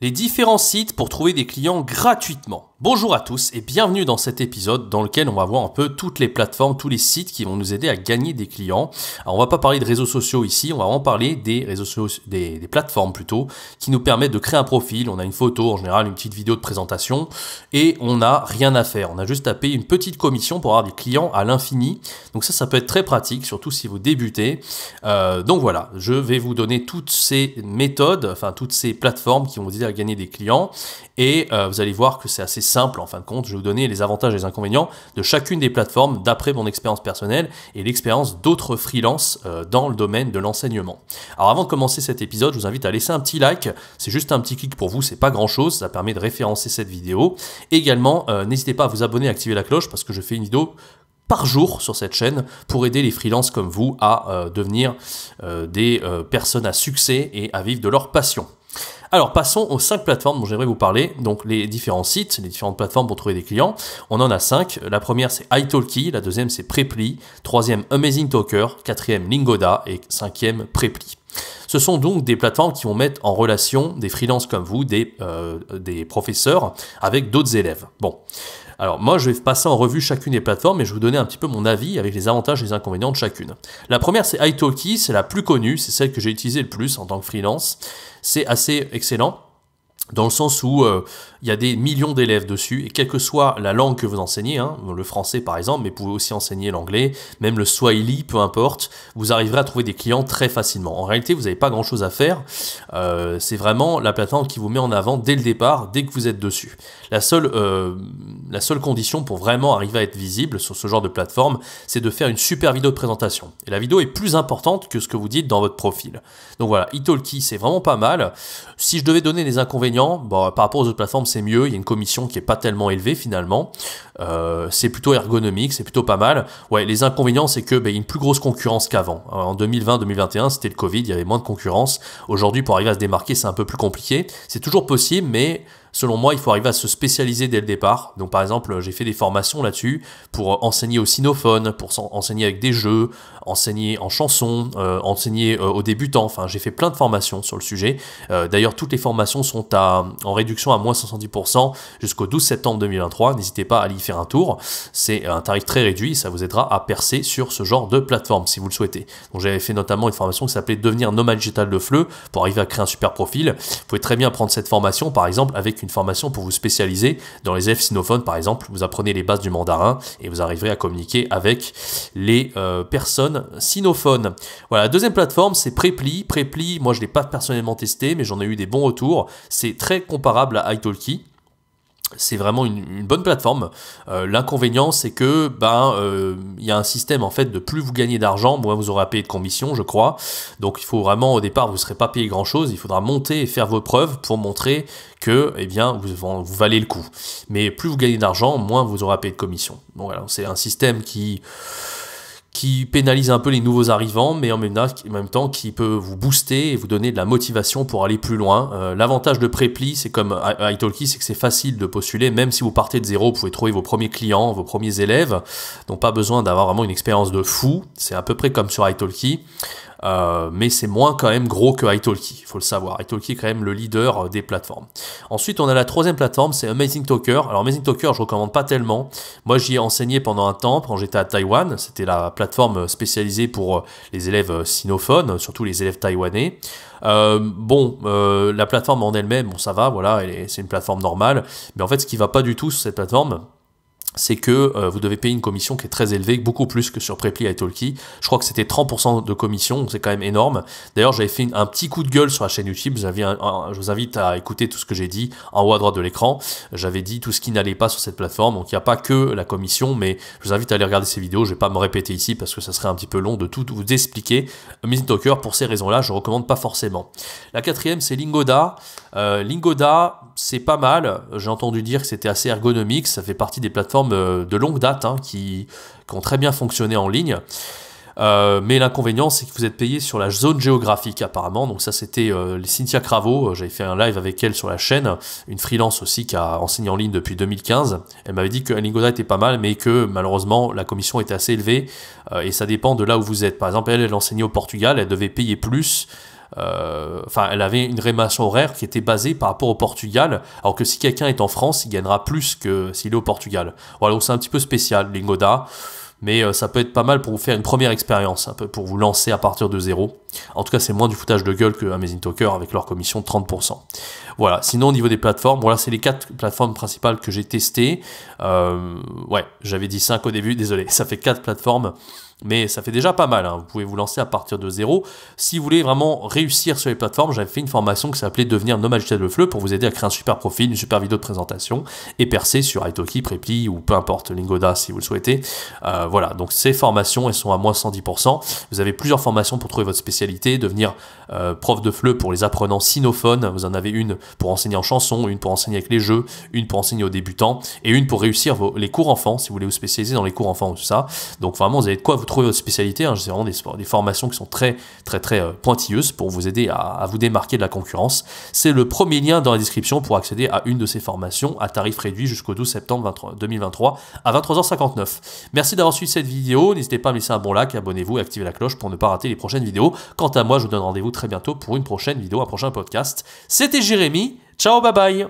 les différents sites pour trouver des clients gratuitement. Bonjour à tous et bienvenue dans cet épisode dans lequel on va voir un peu toutes les plateformes, tous les sites qui vont nous aider à gagner des clients. Alors on va pas parler de réseaux sociaux ici, on va en parler des réseaux sociaux, des, plateformes plutôt, qui nous permettent de créer un profil. On a une photo, en général une petite vidéo de présentation, et on n'a rien à faire. On a juste à payer une petite commission pour avoir des clients à l'infini. Donc ça, ça peut être très pratique, surtout si vous débutez. Euh, donc voilà, je vais vous donner toutes ces méthodes, enfin toutes ces plateformes qui vont vous aider à gagner des clients, et euh, vous allez voir que c'est assez en fin de compte. Je vais vous donner les avantages et les inconvénients de chacune des plateformes d'après mon expérience personnelle et l'expérience d'autres freelances euh, dans le domaine de l'enseignement. Alors avant de commencer cet épisode, je vous invite à laisser un petit like. C'est juste un petit clic pour vous, c'est pas grand chose. Ça permet de référencer cette vidéo. Également, euh, n'hésitez pas à vous abonner, à activer la cloche parce que je fais une vidéo par jour sur cette chaîne pour aider les freelances comme vous à euh, devenir des personnes à succès et à vivre de leur passion. Alors passons aux 5 plateformes dont j'aimerais vous parler, donc les différents sites, les différentes plateformes pour trouver des clients. On en a 5. La première c'est italki, la deuxième c'est Preply, troisième Amazing Talker, quatrième Lingoda et cinquième Preply. Ce sont donc des plateformes qui vont mettre en relation des freelances comme vous, des, euh, des professeurs, avec d'autres élèves. Bon, alors moi, je vais passer en revue chacune des plateformes et je vais vous donner un petit peu mon avis avec les avantages et les inconvénients de chacune. La première, c'est Italki, c'est la plus connue, c'est celle que j'ai utilisée le plus en tant que freelance. C'est assez excellent dans le sens où euh, il y a des millions d'élèves dessus, et quelle que soit la langue que vous enseignez, hein, le français par exemple, mais vous pouvez aussi enseigner l'anglais, même le swahili, peu importe, vous arriverez à trouver des clients très facilement. En réalité, vous n'avez pas grand-chose à faire, euh, c'est vraiment la plateforme qui vous met en avant dès le départ, dès que vous êtes dessus. La seule, euh, la seule condition pour vraiment arriver à être visible sur ce genre de plateforme, c'est de faire une super vidéo de présentation. Et la vidéo est plus importante que ce que vous dites dans votre profil. Donc voilà, Italki, c'est vraiment pas mal. Si je devais donner des inconvénients, bah, par rapport aux autres plateformes, c'est mieux. Il y a une commission qui est pas tellement élevée finalement. Euh, c'est plutôt ergonomique, c'est plutôt pas mal. Ouais, les inconvénients, c'est que bah, y a une plus grosse concurrence qu'avant. En 2020-2021, c'était le Covid, il y avait moins de concurrence. Aujourd'hui, pour arriver à se démarquer, c'est un peu plus compliqué. C'est toujours possible, mais Selon moi, il faut arriver à se spécialiser dès le départ. Donc par exemple, j'ai fait des formations là-dessus pour enseigner au sinophone, pour enseigner avec des jeux, enseigner en chanson, euh, enseigner euh, aux débutants. Enfin, j'ai fait plein de formations sur le sujet. Euh, d'ailleurs, toutes les formations sont à, en réduction à moins 70% jusqu'au 12 septembre 2023. N'hésitez pas à y faire un tour. C'est un tarif très réduit ça vous aidera à percer sur ce genre de plateforme si vous le souhaitez. Donc j'avais fait notamment une formation qui s'appelait Devenir nomade digital de Fleu pour arriver à créer un super profil. Vous pouvez très bien prendre cette formation par exemple avec une une formation pour vous spécialiser dans les elfes sinophones, par exemple. Vous apprenez les bases du mandarin et vous arriverez à communiquer avec les euh, personnes sinophones. Voilà, la deuxième plateforme, c'est Preply. Preply, moi je ne l'ai pas personnellement testé, mais j'en ai eu des bons retours. C'est très comparable à italki c'est vraiment une, bonne plateforme. Euh, l'inconvénient, c'est que ben euh, il y a un système en fait de plus vous gagnez d'argent, moins vous aurez à payer de commission, je crois. Donc il faut vraiment au départ vous ne serez pas payé grand chose. Il faudra monter et faire vos preuves pour montrer que eh bien vous, valez le coup. Mais plus vous gagnez d'argent, moins vous aurez à payer de commission. Bon, c'est un système qui qui pénalise un peu les nouveaux arrivants, mais en même, temps qui peut vous booster et vous donner de la motivation pour aller plus loin. Euh, l'avantage de Preply, c'est comme iTalki, c'est que c'est facile de postuler, même si vous partez de zéro, vous pouvez trouver vos premiers clients, vos premiers élèves, donc pas besoin d'avoir vraiment une expérience de fou, c'est à peu près comme sur iTalki. Euh, mais c'est moins quand même gros que Italki, il faut le savoir. Italki est quand même le leader euh, des plateformes. Ensuite, on a la troisième plateforme, c'est Amazing Talker. Alors Amazing Talker, je recommande pas tellement. Moi, j'y ai enseigné pendant un temps quand j'étais à Taïwan. C'était la plateforme spécialisée pour euh, les élèves sinophones, surtout les élèves taïwanais. bon, la plateforme en elle-même, bon, ça va, voilà, c'est une plateforme normale. Mais en fait, ce qui va pas du tout sur cette plateforme, c'est que euh, vous devez payer une commission qui est très élevée, beaucoup plus que sur Preply et Talkie. Je crois que c'était 30% de commission, c'est quand même énorme. D'ailleurs, j'avais fait un petit coup de gueule sur la chaîne YouTube. je vous invite à écouter tout ce que j'ai dit en haut à droite de l'écran. J'avais dit tout ce qui n'allait pas sur cette plateforme. Donc il n'y a pas que la commission, mais je vous invite à aller regarder ces vidéos. Je ne vais pas me répéter ici parce que ça serait un petit peu long de tout vous expliquer. Mais Talker, pour ces raisons-là, je ne recommande pas forcément. La quatrième, c'est Lingoda. Euh, Lingoda, c'est pas mal. J'ai entendu dire que c'était assez ergonomique. Ça fait partie des plateformes euh, de longue date hein, qui, ont très bien fonctionné en ligne. Euh, mais l'inconvénient, c'est que vous êtes payé sur la zone géographique apparemment. Donc ça, c'était euh, Cynthia Cravo. J'avais fait un live avec elle sur la chaîne, une freelance aussi qui a enseigné en ligne depuis 2015. Elle m'avait dit que Lingoda était pas mal, mais que malheureusement la commission était assez élevée et ça dépend de là où vous êtes. Par exemple, elle, elle enseignait au Portugal, elle devait payer plus euh, enfin, elle avait une rémunération horaire qui était basée par rapport au Portugal, alors que si quelqu'un est en France, il gagnera plus que s'il est au Portugal. Voilà, donc c'est un petit peu spécial, Lingoda, mais euh, ça peut être pas mal pour vous faire une première expérience, pour vous lancer à partir de zéro. En tout cas, c'est moins du foutage de gueule que Amazing Talker avec leur commission de 30%. Voilà. Sinon, au niveau des plateformes, voilà, c'est les quatre plateformes principales que j'ai testées. Euh, ouais, j'avais dit 5 au début, désolé. Ça fait quatre plateformes. Mais ça fait déjà pas mal, hein. vous pouvez vous lancer à partir de zéro. Si vous voulez vraiment réussir sur les plateformes, j'avais fait une formation qui s'appelait Devenir nomade digital de fleu pour vous aider à créer un super profil, une super vidéo de présentation et percer sur Italki, Preply ou peu importe, Lingoda si vous le souhaitez. Euh, voilà, donc ces formations, elles sont à moins 110%. Vous avez plusieurs formations pour trouver votre spécialité devenir euh, prof de FLE pour les apprenants sinophones. Vous en avez une pour enseigner en chanson, une pour enseigner avec les jeux, une pour enseigner aux débutants et une pour réussir vos, les cours enfants si vous voulez vous spécialiser dans les cours enfants ou tout ça. Donc vraiment, vous avez de quoi vous trouver votre spécialité. Hein. C'est vraiment des, des, formations qui sont très très très euh, pointilleuses pour vous aider à, vous démarquer de la concurrence. C'est le premier lien dans la description pour accéder à une de ces formations à tarif réduit jusqu'au 12 septembre 2023 à 23h59. Merci d'avoir suivi cette vidéo. N'hésitez pas à mettre laisser un bon like, abonnez-vous et activez la cloche pour ne pas rater les prochaines vidéos. Quant à moi, je vous donne rendez-vous très bientôt pour une prochaine vidéo, un prochain podcast. C'était Jérémy. Ciao, bye bye